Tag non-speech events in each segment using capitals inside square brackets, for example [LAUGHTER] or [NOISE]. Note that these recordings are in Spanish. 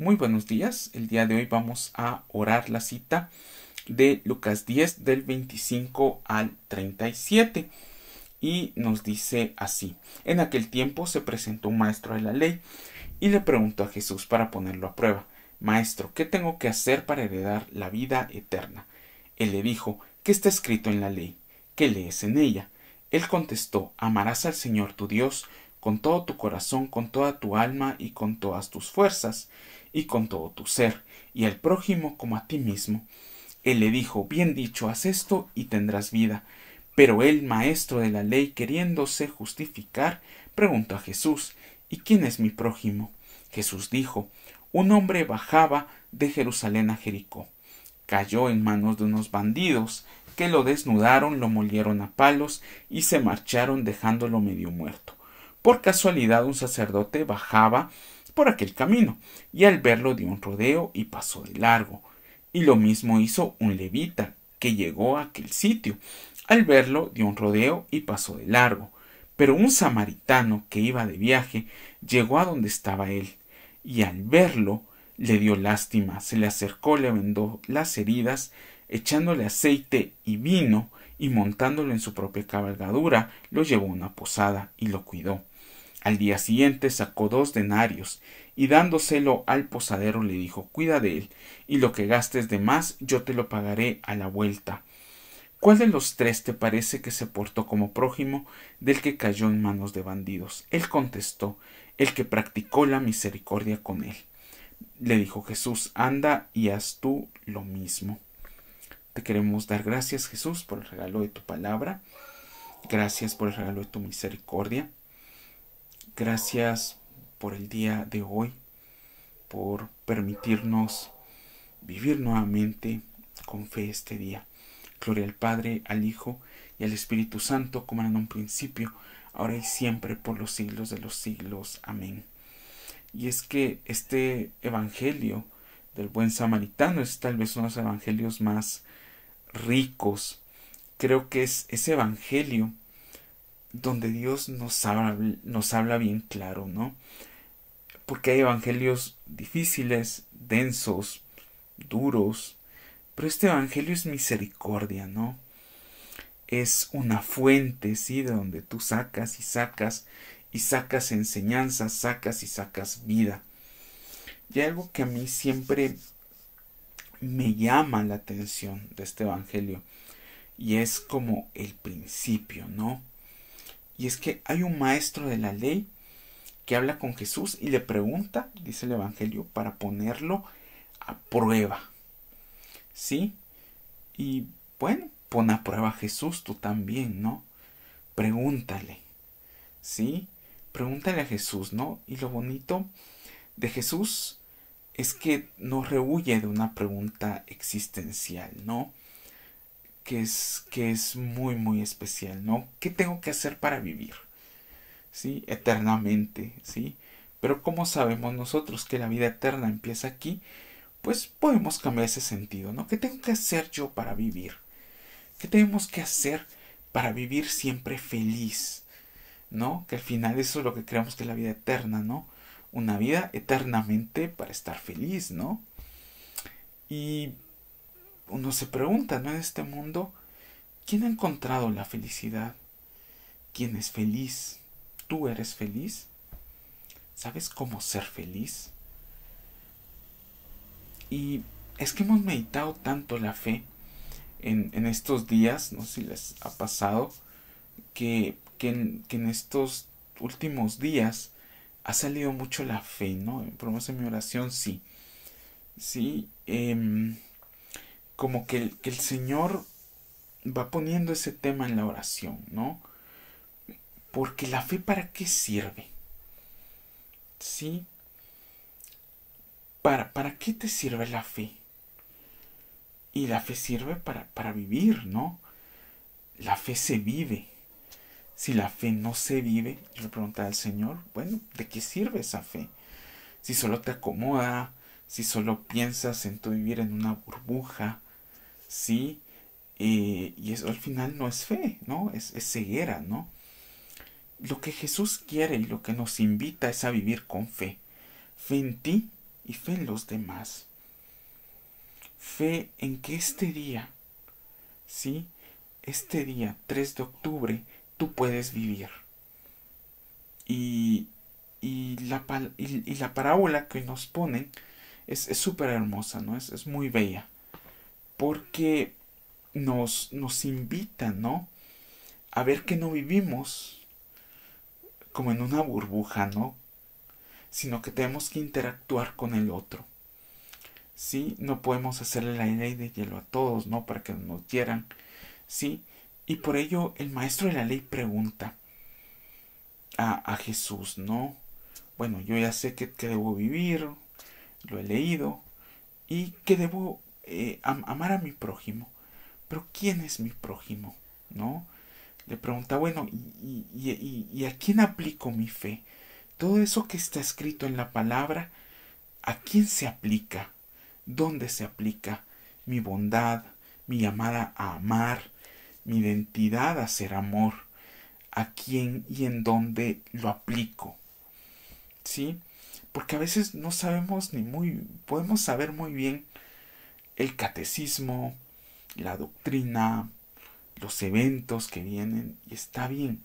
Muy buenos días, el día de hoy vamos a orar la cita de Lucas 10 del 25 al 37 y nos dice así, en aquel tiempo se presentó un maestro de la ley y le preguntó a Jesús para ponerlo a prueba, Maestro, ¿qué tengo que hacer para heredar la vida eterna? Él le dijo, ¿qué está escrito en la ley? ¿Qué lees en ella? Él contestó, amarás al Señor tu Dios con todo tu corazón, con toda tu alma y con todas tus fuerzas, y con todo tu ser, y al prójimo como a ti mismo. Él le dijo, bien dicho, haz esto y tendrás vida. Pero el maestro de la ley, queriéndose justificar, preguntó a Jesús, ¿Y quién es mi prójimo? Jesús dijo, un hombre bajaba de Jerusalén a Jericó. Cayó en manos de unos bandidos, que lo desnudaron, lo molieron a palos y se marcharon dejándolo medio muerto. Por casualidad un sacerdote bajaba por aquel camino, y al verlo dio un rodeo y pasó de largo. Y lo mismo hizo un levita, que llegó a aquel sitio. Al verlo dio un rodeo y pasó de largo. Pero un samaritano que iba de viaje llegó a donde estaba él, y al verlo le dio lástima, se le acercó, le vendó las heridas, echándole aceite y vino, y montándolo en su propia cabalgadura, lo llevó a una posada y lo cuidó. Al día siguiente sacó dos denarios y dándoselo al posadero le dijo Cuida de él, y lo que gastes de más yo te lo pagaré a la vuelta. ¿Cuál de los tres te parece que se portó como prójimo del que cayó en manos de bandidos? Él contestó El que practicó la misericordia con él. Le dijo Jesús Anda y haz tú lo mismo. Te queremos dar gracias, Jesús, por el regalo de tu palabra. Gracias por el regalo de tu misericordia. Gracias por el día de hoy, por permitirnos vivir nuevamente con fe este día. Gloria al Padre, al Hijo y al Espíritu Santo, como era en un principio, ahora y siempre, por los siglos de los siglos. Amén. Y es que este Evangelio del buen samaritano es tal vez uno de los evangelios más ricos. Creo que es ese Evangelio donde Dios nos habla, nos habla bien claro, ¿no? Porque hay evangelios difíciles, densos, duros, pero este evangelio es misericordia, ¿no? Es una fuente, ¿sí? De donde tú sacas y sacas y sacas enseñanzas, sacas y sacas vida. Y algo que a mí siempre me llama la atención de este Evangelio y es como el principio, ¿no? Y es que hay un maestro de la ley que habla con Jesús y le pregunta, dice el Evangelio, para ponerlo a prueba. ¿Sí? Y bueno, pon a prueba a Jesús tú también, ¿no? Pregúntale. ¿Sí? Pregúntale a Jesús, ¿no? Y lo bonito de Jesús es que no rehuye de una pregunta existencial, ¿no? que es, que es muy, muy especial, ¿no? ¿Qué tengo que hacer para vivir? ¿Sí? Eternamente, ¿sí? Pero como sabemos nosotros que la vida eterna empieza aquí? Pues podemos cambiar ese sentido, ¿no? ¿Qué tengo que hacer yo para vivir? ¿Qué tenemos que hacer para vivir siempre feliz? ¿No? Que al final eso es lo que creamos que es la vida eterna, ¿no? Una vida eternamente para estar feliz, ¿no? Y uno se pregunta, ¿no? En este mundo, ¿quién ha encontrado la felicidad? ¿Quién es feliz? ¿Tú eres feliz? ¿Sabes cómo ser feliz? Y es que hemos meditado tanto la fe en, estos días, no sé si les ha pasado, que, en, estos últimos días ha salido mucho la fe, ¿no? En mi oración, sí. Sí. Em, como que el, Señor va poniendo ese tema en la oración, ¿no? Porque la fe para qué sirve? ¿Sí? ¿Para, para qué te sirve la fe? Y la fe sirve para, vivir, ¿no? La fe se vive. Si la fe no se vive, yo le preguntaba al Señor, bueno, ¿de qué sirve esa fe? Si solo te acomoda, si solo piensas en tu vivir en una burbuja, ¿sí? Eh, y eso al final no es fe, ¿no? Es, es ceguera, ¿no? Lo que Jesús quiere y lo que nos invita es a vivir con fe. Fe en ti y fe en los demás. Fe en que este día, ¿sí? Este día, 3 de octubre, tú puedes vivir. Y, y, la, la parábola que nos ponen es súper hermosa, ¿no? Es, es muy bella porque nos, nos ¿no? A ver que no vivimos como en una burbuja, ¿no? Sino que tenemos que interactuar con el otro. ¿Sí? No podemos hacerle la ley de hielo a todos, ¿no? Para que nos quieran, ¿sí? Y por ello el maestro de la ley pregunta a, Jesús, ¿no? Bueno, yo ya sé que, que debo vivir, lo he leído, y que debo eh, amar a mi prójimo. Pero ¿quién es mi prójimo? ¿No? Le pregunta, bueno, ¿y, y a quién aplico mi fe? Todo eso que está escrito en la palabra, ¿a quién se aplica? ¿Dónde se aplica? Mi bondad, mi llamada a amar, mi identidad a ser amor, a quién y en dónde lo aplico. ¿Sí? Porque a veces no sabemos ni muy, podemos saber muy bien el catecismo, la doctrina, los eventos que vienen, y está bien,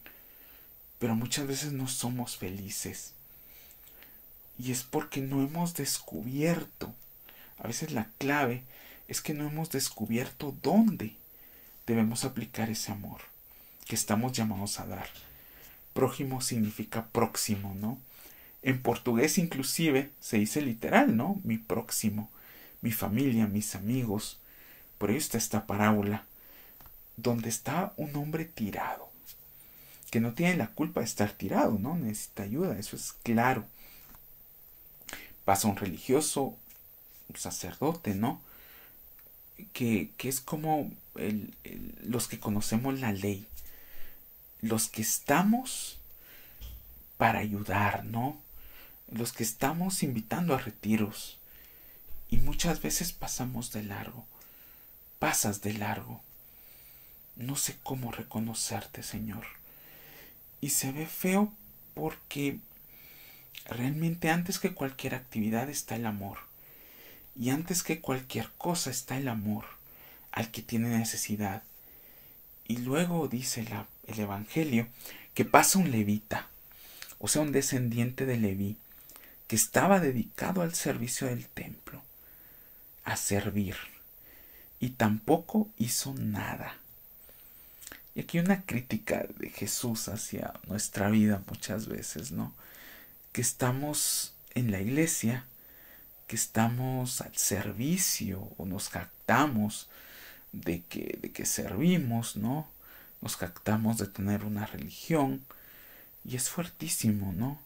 pero muchas veces no somos felices. Y es porque no hemos descubierto, a veces la clave es que no hemos descubierto dónde debemos aplicar ese amor que estamos llamados a dar. Prójimo significa próximo, ¿no? En portugués inclusive se dice literal, ¿no? Mi próximo mi familia, mis amigos. Por ahí está esta parábola, donde está un hombre tirado, que no tiene la culpa de estar tirado, ¿no? Necesita ayuda, eso es claro. Pasa un religioso, un sacerdote, ¿no? Que, es como los que conocemos la ley, los que estamos para ayudar, ¿no? Los que estamos invitando a retiros, y muchas veces pasamos de largo, pasas de largo. No sé cómo reconocerte, Señor. Y se ve feo porque realmente antes que cualquier actividad está el amor. Y antes que cualquier cosa está el amor al que tiene necesidad. Y luego dice el Evangelio que pasa un levita, o sea, un descendiente de Leví, que estaba dedicado al servicio del templo a servir. Y tampoco hizo nada. Y aquí una crítica de Jesús hacia nuestra vida muchas veces, ¿no? Que estamos en la iglesia, que estamos al servicio o nos jactamos de que, de que servimos, ¿no? Nos jactamos de tener una religión. Y es fuertísimo, ¿no?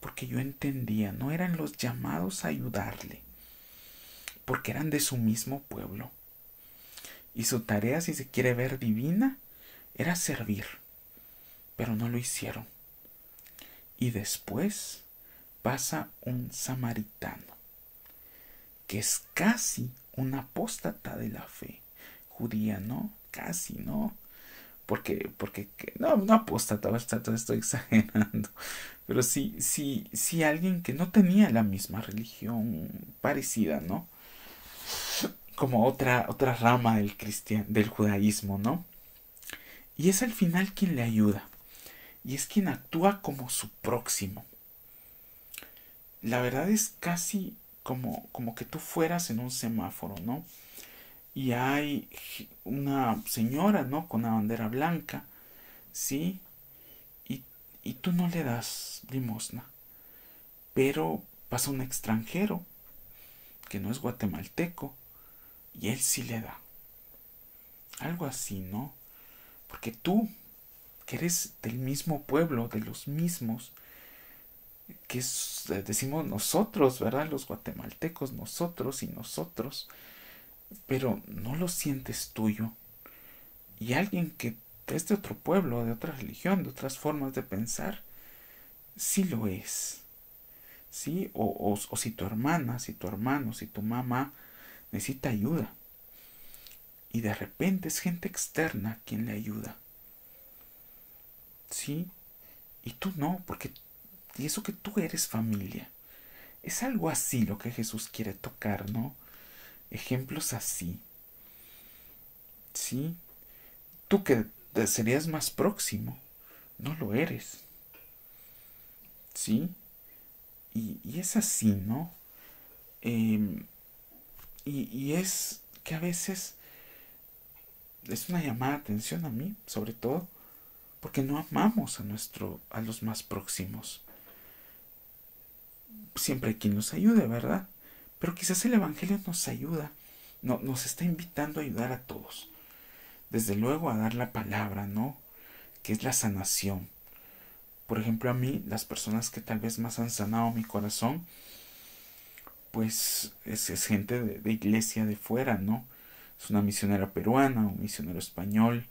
Porque yo entendía, no eran los llamados a ayudarle, porque eran de su mismo pueblo. Y su tarea, si se quiere ver divina, era servir, pero no lo hicieron. Y después pasa un samaritano, que es casi un apóstata de la fe judía, ¿no? Casi, ¿no? Porque, porque, no, no apóstata, estoy [LAUGHS] exagerando. Pero sí, sí, sí alguien que no tenía la misma religión parecida, ¿no? como otra, otra rama del, cristian, del judaísmo, ¿no? Y es al final quien le ayuda. Y es quien actúa como su próximo. La verdad es casi como, como que tú fueras en un semáforo, ¿no? Y hay una señora, ¿no? Con una bandera blanca, ¿sí? Y, y tú no le das limosna. Pero pasa un extranjero, que no es guatemalteco, y él sí le da. Algo así, ¿no? Porque tú, que eres del mismo pueblo, de los mismos, que eh, decimos nosotros, ¿verdad? Los guatemaltecos, nosotros y nosotros, pero no lo sientes tuyo. Y alguien que es de otro pueblo, de otra religión, de otras formas de pensar, sí lo es. ¿Sí? o si tu hermana, si tu hermano, si tu mamá necesita ayuda. Y de repente es gente externa quien le ayuda. ¿Sí? Y tú no, porque y eso que tú eres familia. Es algo así lo que Jesús quiere tocar, ¿no? Ejemplos así. ¿Sí? Tú que serías más próximo, no lo eres. ¿Sí? Y, es así, ¿no? Em, y, y es que a veces es una llamada de atención a mí, sobre todo, porque no amamos a, nuestro, a los más próximos. Siempre hay quien nos ayude, ¿verdad? Pero quizás el Evangelio nos ayuda, no, nos está invitando a ayudar a todos. Desde luego a dar la palabra, ¿no? Que es la sanación. Por ejemplo, a mí, las personas que tal vez más han sanado mi corazón pues es, gente de, iglesia de fuera, ¿no? Es una misionera peruana, un misionero español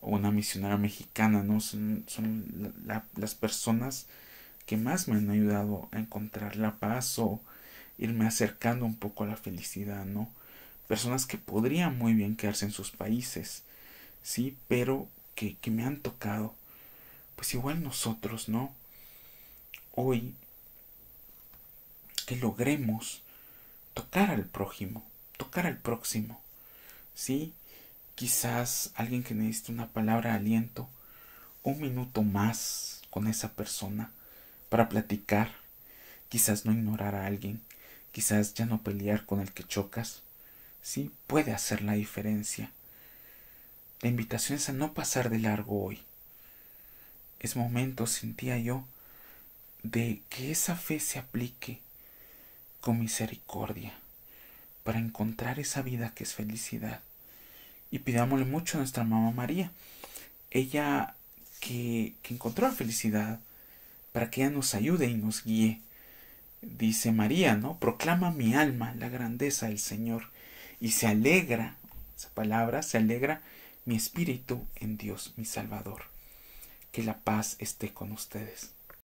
o una misionera mexicana, ¿no? Son, las personas que más me han ayudado a encontrar la paz o irme acercando un poco a la felicidad, ¿no? Personas que podrían muy bien quedarse en sus países, ¿sí? Pero que, que me han tocado. Pues igual nosotros, ¿no? Hoy que logremos tocar al prójimo, tocar al próximo. ¿Sí? Quizás alguien que necesite una palabra de aliento, un minuto más con esa persona para platicar, quizás no ignorar a alguien, quizás ya no pelear con el que chocas. Sí, puede hacer la diferencia. La invitación es a no pasar de largo hoy. Es momento, sentía yo, de que esa fe se aplique con misericordia para encontrar esa vida que es felicidad. Y pidámosle mucho a nuestra mamá María, ella que, que encontró la felicidad, para que ella nos ayude y nos guíe. Dice María, ¿no? Proclama mi alma la grandeza del Señor y se alegra, esa palabra, se alegra mi espíritu en Dios, mi Salvador. Que la paz esté con ustedes.